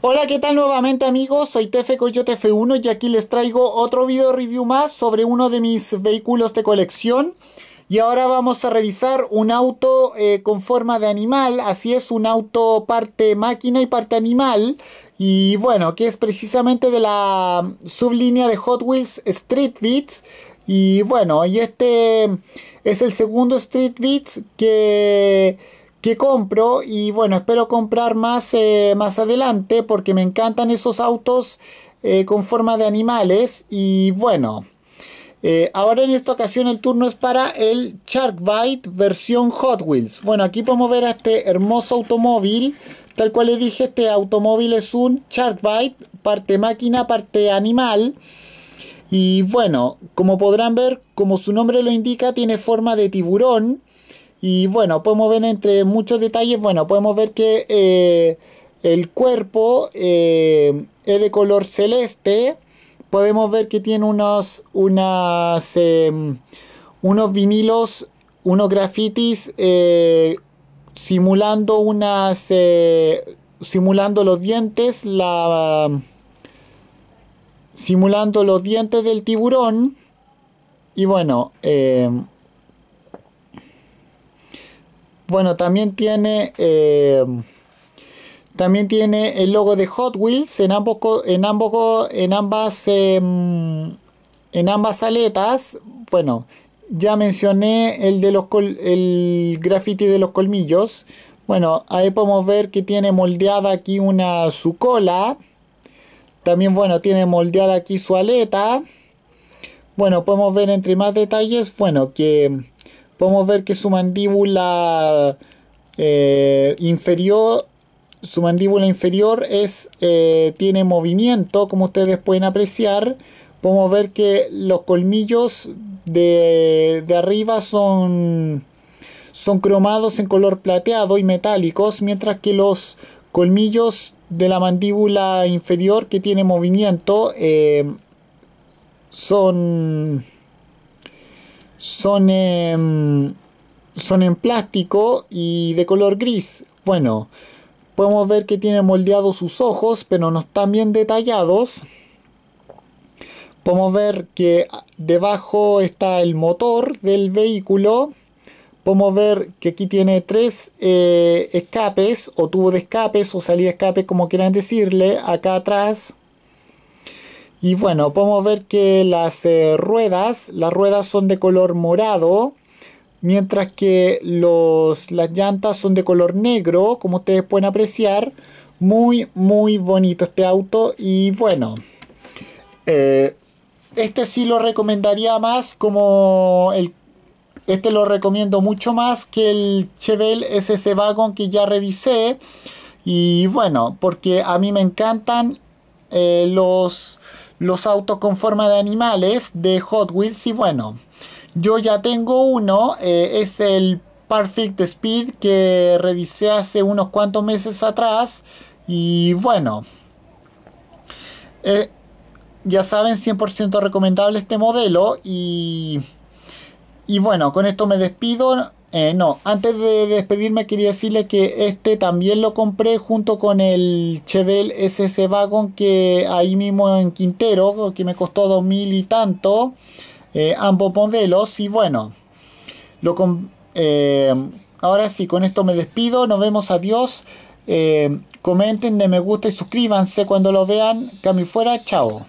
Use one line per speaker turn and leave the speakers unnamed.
Hola, ¿qué tal nuevamente amigos? Soy Tefe Coyote F1 y aquí les traigo otro video review más sobre uno de mis vehículos de colección. Y ahora vamos a revisar un auto eh, con forma de animal, así es, un auto parte máquina y parte animal. Y bueno, que es precisamente de la sublínea de Hot Wheels Street Beats. Y bueno, y este es el segundo Street Beats que que compro y bueno, espero comprar más, eh, más adelante porque me encantan esos autos eh, con forma de animales y bueno. Eh, ahora en esta ocasión el turno es para el Sharkbite versión Hot Wheels. Bueno, aquí podemos ver a este hermoso automóvil. Tal cual le dije, este automóvil es un Sharkbite, parte máquina, parte animal. Y bueno, como podrán ver, como su nombre lo indica, tiene forma de tiburón. Y bueno, podemos ver entre muchos detalles, bueno, podemos ver que eh, el cuerpo eh, es de color celeste. Podemos ver que tiene unos, unas, em, unos vinilos, unos grafitis eh, simulando unas simulando los dientes, la simulando los dientes del tiburón. Y bueno, em, bueno, también tiene... Eh, también tiene el logo de Hot Wheels en ambos en ambos en ambas em, en ambas aletas. Bueno, ya mencioné el de los el graffiti de los colmillos. Bueno, ahí podemos ver que tiene moldeada aquí una su cola. También bueno, tiene moldeada aquí su aleta. Bueno, podemos ver entre más detalles, bueno, que podemos ver que su mandíbula eh, inferior su mandíbula inferior es, eh, tiene movimiento, como ustedes pueden apreciar. Podemos ver que los colmillos de, arriba son, son cromados en color plateado y metálicos, mientras que los colmillos de la mandíbula inferior que tiene movimiento eh, son son en, son en plástico y de color gris. Bueno, podemos ver que tiene moldeados sus ojos, pero no están bien detallados. Podemos ver que debajo está el motor del vehículo. Podemos ver que aquí tiene tres eh, escapes o tubo de escapes o salida de escape, como quieran decirle, acá atrás. Y bueno, podemos ver que las eh, ruedas, las ruedas son de color morado, mientras que los, las llantas son de color negro, como ustedes pueden apreciar. Muy, muy bonito este auto y bueno, eh, este sí lo recomendaría más como el... Este lo recomiendo mucho más que el Chevelle SS Wagon que ya revisé. Y bueno, porque a mí me encantan eh, los, los autos con forma de animales de Hot Wheels. Y bueno, yo ya tengo uno, eh, es el Perfect Speed que revisé hace unos cuantos meses atrás. Y bueno, eh, ya saben, 100% recomendable este modelo. Y, y bueno, con esto me despido. Eh, no, antes de despedirme quería decirle que este también lo compré junto con el Chevel SS Wagon que ahí mismo en Quintero, que me costó dos mil y tanto, eh, ambos modelos y bueno, lo eh, ahora sí, con esto me despido, nos vemos, adiós, comenten, de me gusta y suscríbanse cuando lo vean, cami fuera, chao.